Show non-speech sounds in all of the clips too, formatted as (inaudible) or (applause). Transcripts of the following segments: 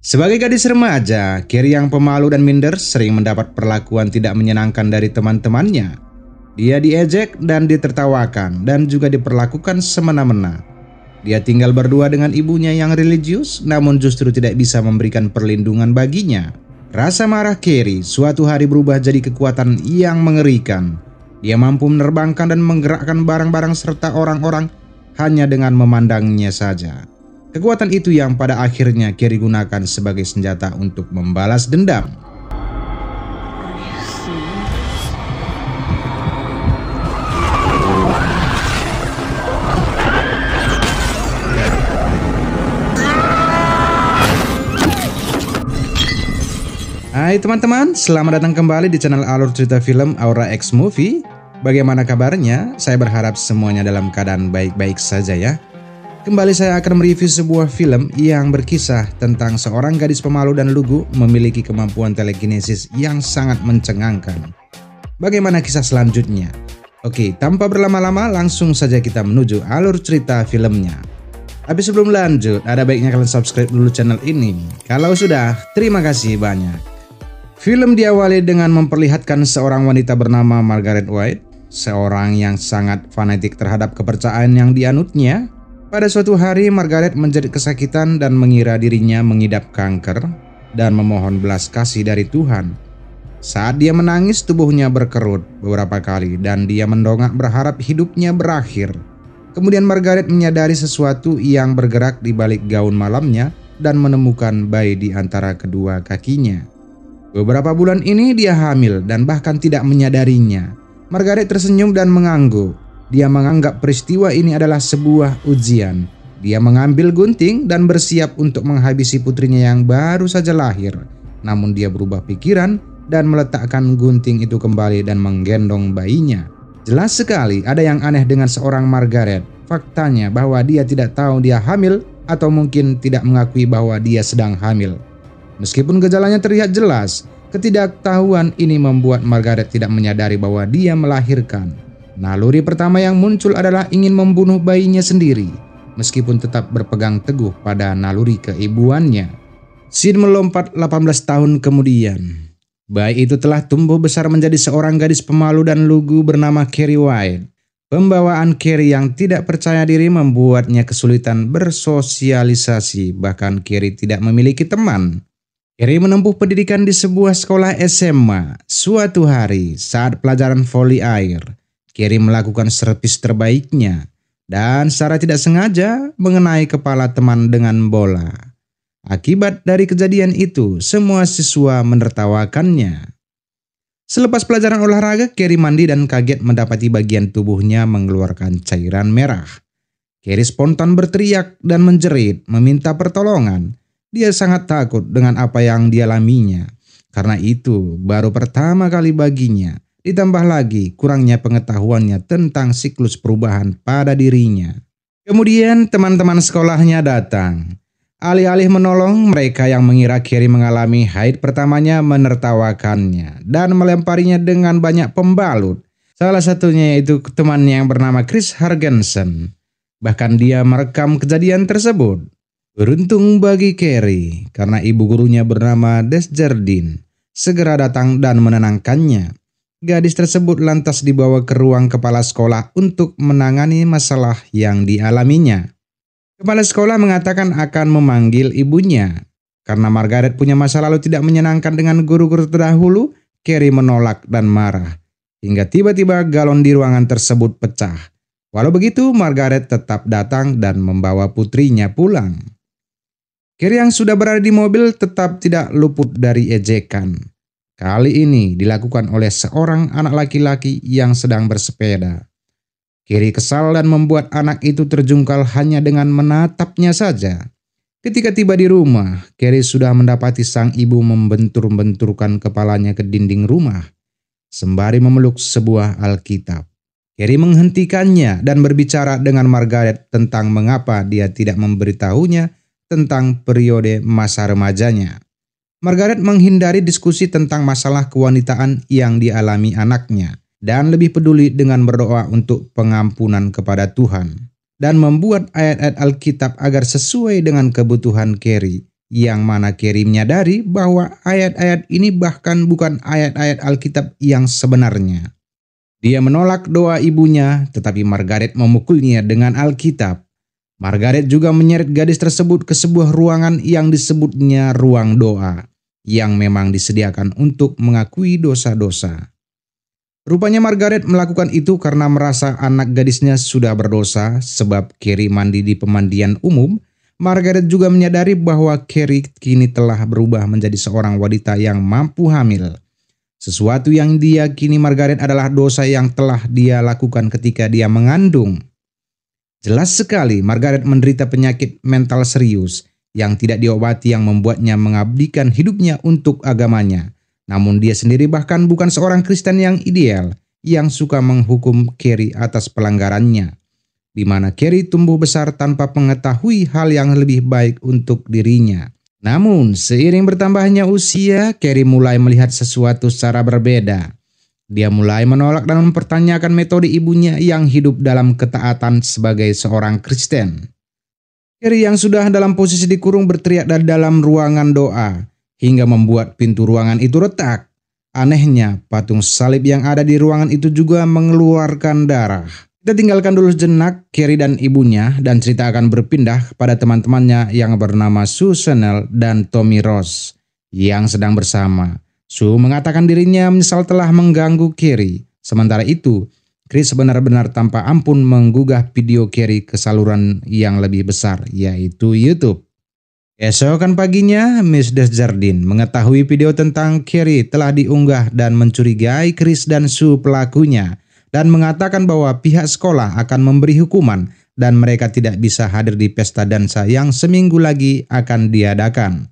Sebagai gadis remaja, Carrie yang pemalu dan minder sering mendapat perlakuan tidak menyenangkan dari teman-temannya. Dia diejek dan ditertawakan dan juga diperlakukan semena-mena. Dia tinggal berdua dengan ibunya yang religius namun justru tidak bisa memberikan perlindungan baginya. Rasa marah Carrie suatu hari berubah jadi kekuatan yang mengerikan. Dia mampu menerbangkan dan menggerakkan barang-barang serta orang-orang hanya dengan memandangnya saja. Kekuatan itu yang pada akhirnya Kiri gunakan sebagai senjata untuk membalas dendam. Hai teman-teman, selamat datang kembali di channel alur cerita film Aura X Movie. Bagaimana kabarnya? Saya berharap semuanya dalam keadaan baik-baik saja ya. Kembali saya akan mereview sebuah film yang berkisah tentang seorang gadis pemalu dan lugu memiliki kemampuan telekinesis yang sangat mencengangkan. Bagaimana kisah selanjutnya? Oke, tanpa berlama-lama langsung saja kita menuju alur cerita filmnya. Tapi sebelum lanjut, ada baiknya kalian subscribe dulu channel ini. Kalau sudah, terima kasih banyak. Film diawali dengan memperlihatkan seorang wanita bernama Margaret White, seorang yang sangat fanatik terhadap kepercayaan yang dianutnya, pada suatu hari, Margaret menjadi kesakitan dan mengira dirinya mengidap kanker dan memohon belas kasih dari Tuhan. Saat dia menangis, tubuhnya berkerut beberapa kali dan dia mendongak berharap hidupnya berakhir. Kemudian Margaret menyadari sesuatu yang bergerak di balik gaun malamnya dan menemukan bayi di antara kedua kakinya. Beberapa bulan ini dia hamil dan bahkan tidak menyadarinya. Margaret tersenyum dan mengangguk. Dia menganggap peristiwa ini adalah sebuah ujian. Dia mengambil gunting dan bersiap untuk menghabisi putrinya yang baru saja lahir. Namun dia berubah pikiran dan meletakkan gunting itu kembali dan menggendong bayinya. Jelas sekali ada yang aneh dengan seorang Margaret. Faktanya bahwa dia tidak tahu dia hamil atau mungkin tidak mengakui bahwa dia sedang hamil. Meskipun gejalanya terlihat jelas, ketidaktahuan ini membuat Margaret tidak menyadari bahwa dia melahirkan. Naluri pertama yang muncul adalah ingin membunuh bayinya sendiri, meskipun tetap berpegang teguh pada naluri keibuannya. Sin melompat 18 tahun kemudian. Bayi itu telah tumbuh besar menjadi seorang gadis pemalu dan lugu bernama Carrie White. Pembawaan Carrie yang tidak percaya diri membuatnya kesulitan bersosialisasi, bahkan Carrie tidak memiliki teman. Carrie menempuh pendidikan di sebuah sekolah SMA. Suatu hari, saat pelajaran voli air, Kerry melakukan servis terbaiknya dan secara tidak sengaja mengenai kepala teman dengan bola. Akibat dari kejadian itu, semua siswa menertawakannya. Selepas pelajaran olahraga, Kerry mandi dan kaget mendapati bagian tubuhnya mengeluarkan cairan merah. Kerry spontan berteriak dan menjerit, meminta pertolongan. Dia sangat takut dengan apa yang dialaminya. Karena itu, baru pertama kali baginya – Ditambah lagi kurangnya pengetahuannya tentang siklus perubahan pada dirinya. Kemudian teman-teman sekolahnya datang. Alih-alih menolong, mereka yang mengira Kiri mengalami haid pertamanya menertawakannya dan melemparinya dengan banyak pembalut. Salah satunya yaitu temannya yang bernama Chris Hargensen. Bahkan dia merekam kejadian tersebut. Beruntung bagi Kerry karena ibu gurunya bernama Des Desjardin segera datang dan menenangkannya. Gadis tersebut lantas dibawa ke ruang kepala sekolah untuk menangani masalah yang dialaminya. Kepala sekolah mengatakan akan memanggil ibunya. Karena Margaret punya masa lalu tidak menyenangkan dengan guru-guru terdahulu, Kerry menolak dan marah. Hingga tiba-tiba galon di ruangan tersebut pecah. Walau begitu, Margaret tetap datang dan membawa putrinya pulang. Kerry yang sudah berada di mobil tetap tidak luput dari ejekan. Kali ini dilakukan oleh seorang anak laki-laki yang sedang bersepeda. Kiri kesal dan membuat anak itu terjungkal hanya dengan menatapnya saja. Ketika tiba di rumah, Kerry sudah mendapati sang ibu membentur-benturkan kepalanya ke dinding rumah, sembari memeluk sebuah Alkitab. Kerry menghentikannya dan berbicara dengan Margaret tentang mengapa dia tidak memberitahunya tentang periode masa remajanya. Margaret menghindari diskusi tentang masalah kewanitaan yang dialami anaknya dan lebih peduli dengan berdoa untuk pengampunan kepada Tuhan dan membuat ayat-ayat Alkitab agar sesuai dengan kebutuhan Carrie yang mana Carrie menyadari bahwa ayat-ayat ini bahkan bukan ayat-ayat Alkitab yang sebenarnya. Dia menolak doa ibunya tetapi Margaret memukulnya dengan Alkitab. Margaret juga menyeret gadis tersebut ke sebuah ruangan yang disebutnya ruang doa yang memang disediakan untuk mengakui dosa-dosa. Rupanya Margaret melakukan itu karena merasa anak gadisnya sudah berdosa sebab Kerry mandi di pemandian umum. Margaret juga menyadari bahwa Kerry kini telah berubah menjadi seorang wanita yang mampu hamil. Sesuatu yang dia kini Margaret adalah dosa yang telah dia lakukan ketika dia mengandung. Jelas sekali Margaret menderita penyakit mental serius yang tidak diobati yang membuatnya mengabdikan hidupnya untuk agamanya. Namun dia sendiri bahkan bukan seorang Kristen yang ideal yang suka menghukum Kerry atas pelanggarannya. Di mana Kerry tumbuh besar tanpa mengetahui hal yang lebih baik untuk dirinya. Namun, seiring bertambahnya usia, Kerry mulai melihat sesuatu secara berbeda. Dia mulai menolak dan mempertanyakan metode ibunya yang hidup dalam ketaatan sebagai seorang Kristen. Kerry yang sudah dalam posisi dikurung berteriak dari dalam ruangan doa hingga membuat pintu ruangan itu retak. Anehnya, patung salib yang ada di ruangan itu juga mengeluarkan darah. Kita tinggalkan dulu jenak Kerry dan ibunya dan cerita akan berpindah kepada teman-temannya yang bernama Susanel dan Tommy Ross yang sedang bersama. Sue mengatakan dirinya menyesal telah mengganggu Kerry. Sementara itu, Chris benar-benar tanpa ampun menggugah video Kerry ke saluran yang lebih besar, yaitu YouTube. Esokan paginya, Miss Desjardin mengetahui video tentang Kerry telah diunggah dan mencurigai Chris dan Sue pelakunya dan mengatakan bahwa pihak sekolah akan memberi hukuman dan mereka tidak bisa hadir di pesta dansa yang seminggu lagi akan diadakan.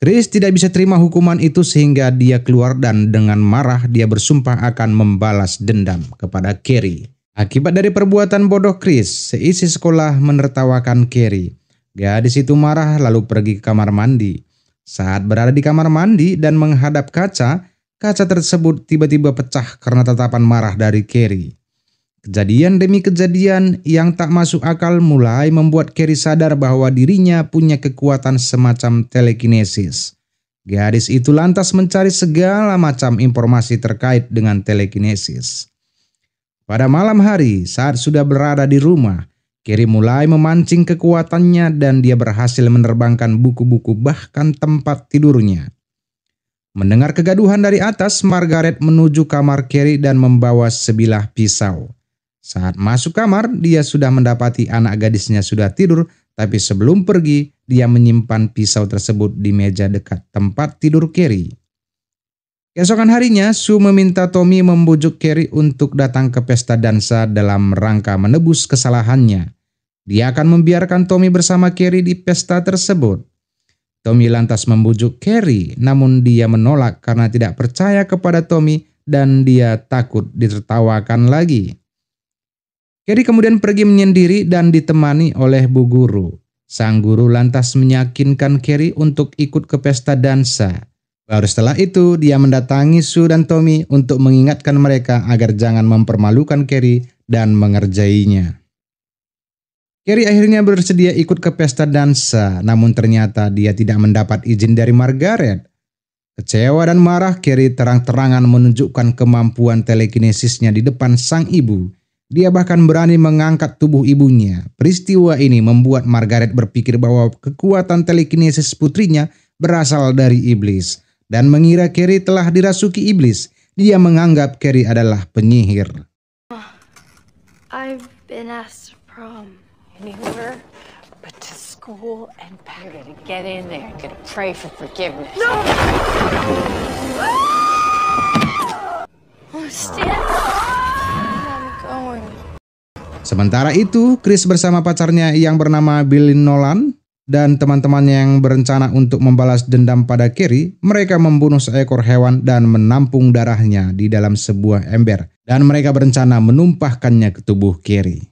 Chris tidak bisa terima hukuman itu sehingga dia keluar dan dengan marah dia bersumpah akan membalas dendam kepada Kerry. Akibat dari perbuatan bodoh Chris, seisi sekolah menertawakan Kerry. Gadis itu marah lalu pergi ke kamar mandi. Saat berada di kamar mandi dan menghadap kaca, kaca tersebut tiba-tiba pecah karena tatapan marah dari Kerry. Kejadian demi kejadian yang tak masuk akal mulai membuat Kerry sadar bahwa dirinya punya kekuatan semacam telekinesis. Gadis itu lantas mencari segala macam informasi terkait dengan telekinesis. Pada malam hari, saat sudah berada di rumah, Kerry mulai memancing kekuatannya dan dia berhasil menerbangkan buku-buku bahkan tempat tidurnya. Mendengar kegaduhan dari atas, Margaret menuju kamar Kerry dan membawa sebilah pisau. Saat masuk kamar, dia sudah mendapati anak gadisnya sudah tidur, tapi sebelum pergi, dia menyimpan pisau tersebut di meja dekat tempat tidur Kerry. Keesokan harinya, Su meminta Tommy membujuk Kerry untuk datang ke pesta dansa dalam rangka menebus kesalahannya. Dia akan membiarkan Tommy bersama Kerry di pesta tersebut. Tommy lantas membujuk Kerry, namun dia menolak karena tidak percaya kepada Tommy dan dia takut ditertawakan lagi. Kerry kemudian pergi menyendiri dan ditemani oleh bu guru. Sang guru lantas meyakinkan Kerry untuk ikut ke pesta dansa. Baru setelah itu, dia mendatangi Su dan Tommy untuk mengingatkan mereka agar jangan mempermalukan Kerry dan mengerjainya. Kerry akhirnya bersedia ikut ke pesta dansa, namun ternyata dia tidak mendapat izin dari Margaret. Kecewa dan marah, Kerry terang-terangan menunjukkan kemampuan telekinesisnya di depan sang ibu dia bahkan berani mengangkat tubuh ibunya. Peristiwa ini membuat Margaret berpikir bahwa kekuatan telekinesis putrinya berasal dari iblis dan mengira Carrie telah dirasuki iblis. Dia menganggap Carrie adalah penyihir. (laughs) Sementara itu, Chris bersama pacarnya yang bernama Billy Nolan dan teman temannya yang berencana untuk membalas dendam pada Kerry, mereka membunuh seekor hewan dan menampung darahnya di dalam sebuah ember dan mereka berencana menumpahkannya ke tubuh Kerry.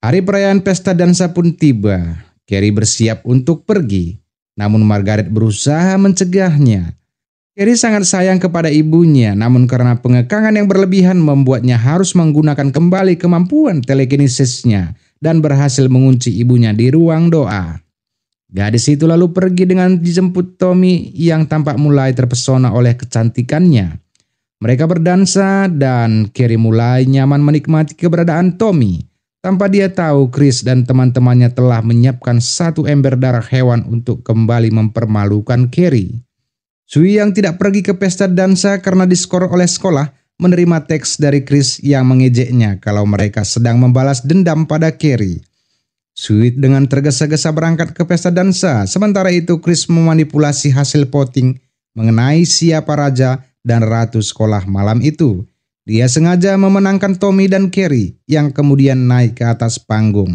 Hari perayaan pesta dansa pun tiba. Kerry bersiap untuk pergi, namun Margaret berusaha mencegahnya. Kerry sangat sayang kepada ibunya, namun karena pengekangan yang berlebihan membuatnya harus menggunakan kembali kemampuan telekinesisnya dan berhasil mengunci ibunya di ruang doa. Gadis itu lalu pergi dengan dijemput Tommy yang tampak mulai terpesona oleh kecantikannya. Mereka berdansa dan Kerry mulai nyaman menikmati keberadaan Tommy. Tanpa dia tahu, Chris dan teman-temannya telah menyiapkan satu ember darah hewan untuk kembali mempermalukan Kerry. Sui yang tidak pergi ke pesta dansa karena diskor oleh sekolah menerima teks dari Chris yang mengejeknya kalau mereka sedang membalas dendam pada Kerry. Sui dengan tergesa-gesa berangkat ke pesta dansa. Sementara itu Chris memanipulasi hasil voting mengenai siapa raja dan ratu sekolah malam itu. Dia sengaja memenangkan Tommy dan Kerry yang kemudian naik ke atas panggung.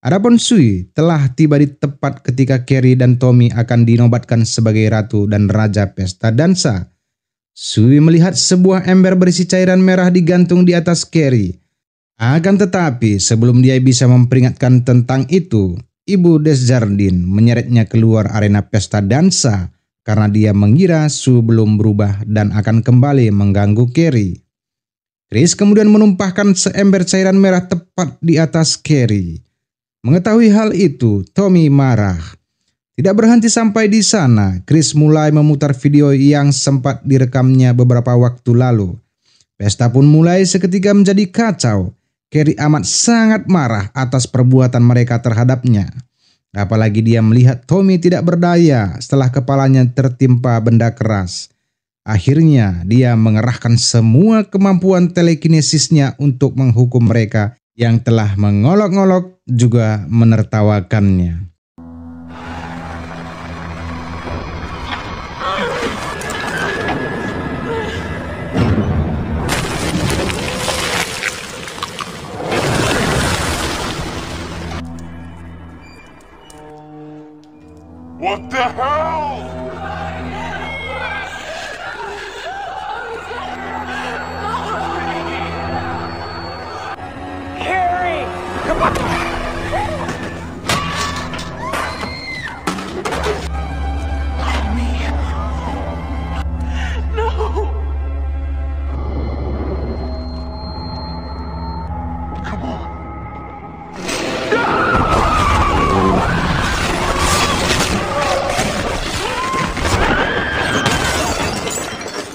Adapun Sui telah tiba di tepat ketika Kerry dan Tommy akan dinobatkan sebagai ratu dan raja pesta dansa. Sui melihat sebuah ember berisi cairan merah digantung di atas Kerry. Akan tetapi sebelum dia bisa memperingatkan tentang itu, Ibu Desjardin menyeretnya keluar arena pesta dansa karena dia mengira Su belum berubah dan akan kembali mengganggu Kerry. Chris kemudian menumpahkan seember cairan merah tepat di atas Kerry. Mengetahui hal itu, Tommy marah. Tidak berhenti sampai di sana, Chris mulai memutar video yang sempat direkamnya beberapa waktu lalu. Pesta pun mulai seketika menjadi kacau. Kerry amat sangat marah atas perbuatan mereka terhadapnya. Apalagi dia melihat Tommy tidak berdaya setelah kepalanya tertimpa benda keras. Akhirnya dia mengerahkan semua kemampuan telekinesisnya untuk menghukum mereka yang telah mengolok-olok juga menertawakannya. What the hell?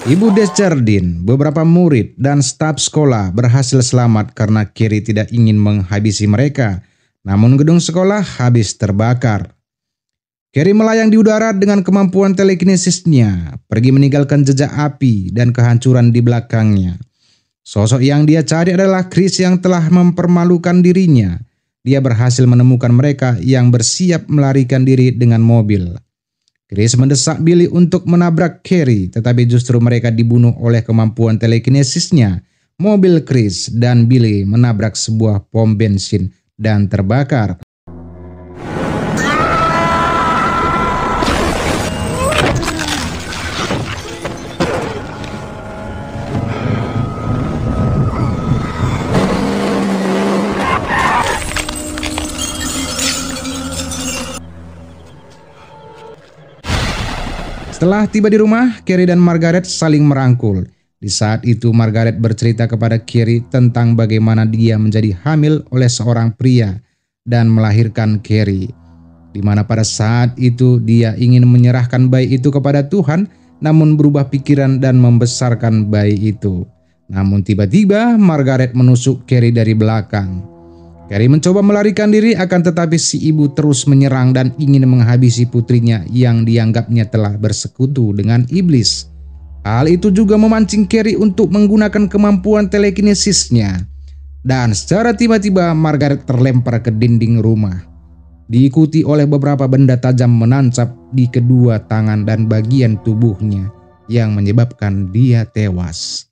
Ibu Desjardin, beberapa murid dan staf sekolah berhasil selamat karena Kiri tidak ingin menghabisi mereka. Namun gedung sekolah habis terbakar. Kiri melayang di udara dengan kemampuan telekinesisnya, pergi meninggalkan jejak api dan kehancuran di belakangnya. Sosok yang dia cari adalah Chris yang telah mempermalukan dirinya. Dia berhasil menemukan mereka yang bersiap melarikan diri dengan mobil. Chris mendesak Billy untuk menabrak Carrie, tetapi justru mereka dibunuh oleh kemampuan telekinesisnya. Mobil Chris dan Billy menabrak sebuah pom bensin dan terbakar. Setelah tiba di rumah, Carrie dan Margaret saling merangkul. Di saat itu Margaret bercerita kepada Carrie tentang bagaimana dia menjadi hamil oleh seorang pria dan melahirkan Carrie. Di mana pada saat itu dia ingin menyerahkan bayi itu kepada Tuhan namun berubah pikiran dan membesarkan bayi itu. Namun tiba-tiba Margaret menusuk Carrie dari belakang. Kerry mencoba melarikan diri akan tetapi si ibu terus menyerang dan ingin menghabisi putrinya yang dianggapnya telah bersekutu dengan iblis. Hal itu juga memancing Kerry untuk menggunakan kemampuan telekinesisnya. Dan secara tiba-tiba Margaret terlempar ke dinding rumah. Diikuti oleh beberapa benda tajam menancap di kedua tangan dan bagian tubuhnya yang menyebabkan dia tewas.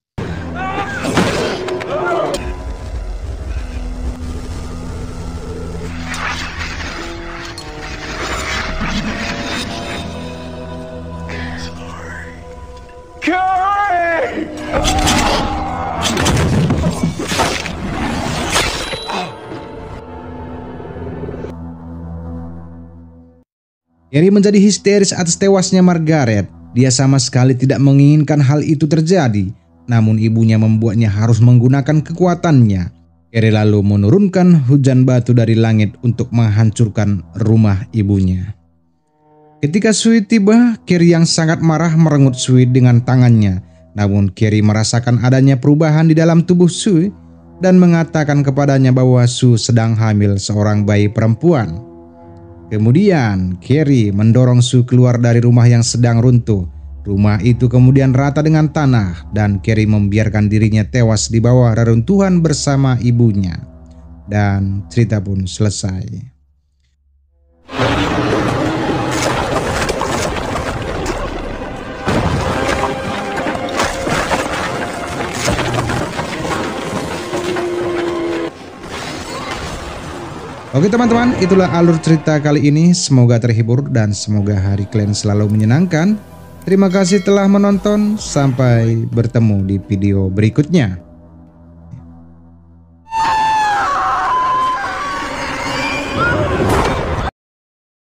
Harry menjadi histeris atas tewasnya Margaret. Dia sama sekali tidak menginginkan hal itu terjadi, namun ibunya membuatnya harus menggunakan kekuatannya. Harry lalu menurunkan hujan batu dari langit untuk menghancurkan rumah ibunya. Ketika Sweet tiba, Harry yang sangat marah merengut Sweet dengan tangannya. Namun Kiri merasakan adanya perubahan di dalam tubuh Su dan mengatakan kepadanya bahwa Su sedang hamil seorang bayi perempuan. Kemudian Kiri mendorong Su keluar dari rumah yang sedang runtuh. Rumah itu kemudian rata dengan tanah dan Kiri membiarkan dirinya tewas di bawah reruntuhan bersama ibunya. Dan cerita pun selesai. Oke teman-teman, itulah alur cerita kali ini. Semoga terhibur dan semoga hari kalian selalu menyenangkan. Terima kasih telah menonton. Sampai bertemu di video berikutnya.